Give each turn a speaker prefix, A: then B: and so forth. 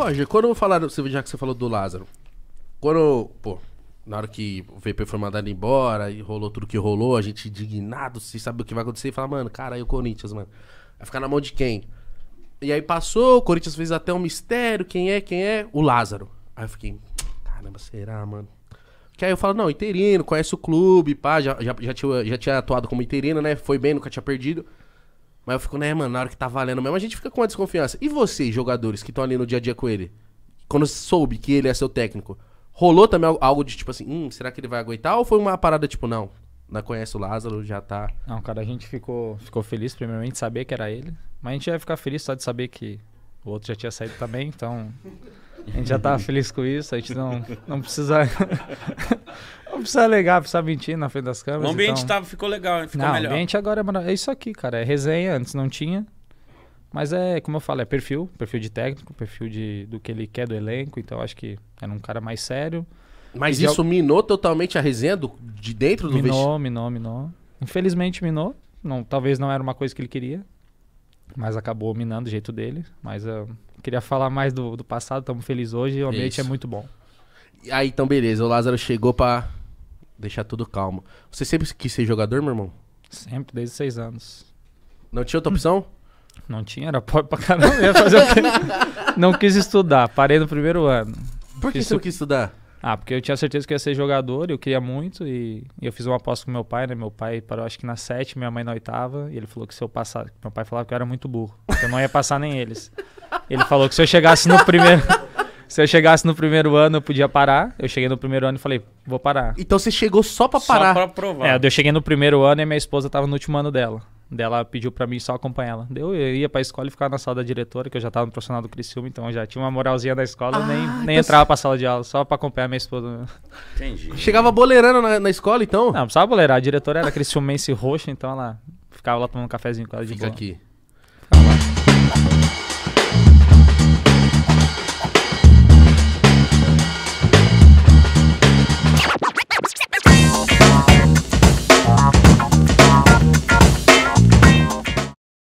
A: Roger, quando falaram, já que você falou do Lázaro, quando, pô, na hora que o VP foi mandado embora e rolou tudo que rolou, a gente indignado, sem saber o que vai acontecer, e fala, mano, cara, aí o Corinthians, mano, vai ficar na mão de quem? E aí passou, o Corinthians fez até um mistério, quem é, quem é? O Lázaro. Aí eu fiquei, caramba, será, mano? Que aí eu falo, não, interino, conhece o clube, pá, já, já, já, tinha, já tinha atuado como interino, né? Foi bem, nunca tinha perdido. Mas eu fico, né, mano, na hora que tá valendo mesmo, a gente fica com uma desconfiança. E vocês, jogadores, que estão ali no dia a dia com ele? Quando soube que ele é seu técnico, rolou também algo de tipo assim, hum, será que
B: ele vai aguentar? Ou foi uma parada tipo, não, não né, conhece o Lázaro, já tá. Não, cara, a gente ficou, ficou feliz, primeiramente, de saber que era ele. Mas a gente ia ficar feliz só de saber que o outro já tinha saído também, então. A gente já tava feliz com isso, a gente não, não precisa. precisa alegar, precisa mentir na frente das câmeras. O ambiente então... tava, ficou legal, ficou não, melhor. O ambiente agora é, é isso aqui, cara. É resenha, antes não tinha. Mas é, como eu falo, é perfil, perfil de técnico, perfil de, do que ele quer do elenco. Então acho que era um cara mais sério. Mas isso de... minou totalmente a resenha do, de dentro do vestiário? Minou, minou, minou. Infelizmente minou. Não, talvez não era uma coisa que ele queria. Mas acabou minando o jeito dele. Mas eu queria falar mais do, do passado. Estamos felizes hoje. O ambiente é isso. é muito bom.
A: Aí então, beleza. O Lázaro chegou para deixar tudo calmo. Você sempre quis ser jogador, meu irmão?
B: Sempre, desde seis anos. Não tinha outra opção? Não tinha, era pobre pra caramba. Ia fazer o quê? não quis estudar, parei no primeiro ano. Por que você não quis estudar? Ah, porque eu tinha certeza que ia ser jogador, eu queria muito, e, e eu fiz uma aposta com meu pai, né? Meu pai parou acho que na sétima, minha mãe na oitava, e ele falou que se eu passar. Meu pai falava que eu era muito burro, que eu não ia passar nem eles. Ele falou que se eu chegasse no primeiro. Se eu chegasse no primeiro ano, eu podia parar. Eu cheguei no primeiro ano e falei, vou parar. Então você chegou só pra parar? Só pra provar. É, eu cheguei no primeiro ano e minha esposa tava no último ano dela. Dela pediu para mim só acompanhar ela. Eu ia pra escola e ficava na sala da diretora, que eu já tava no profissional do Criciúma, então eu já tinha uma moralzinha na escola, ah, nem, nem então entrava você... pra sala de aula, só pra acompanhar minha esposa. Entendi. Chegava boleirando na, na escola, então? Não, precisava boleirar. A diretora era Criciúmense roxa, então ela ficava lá tomando um cafezinho com ela de Fica boa. aqui.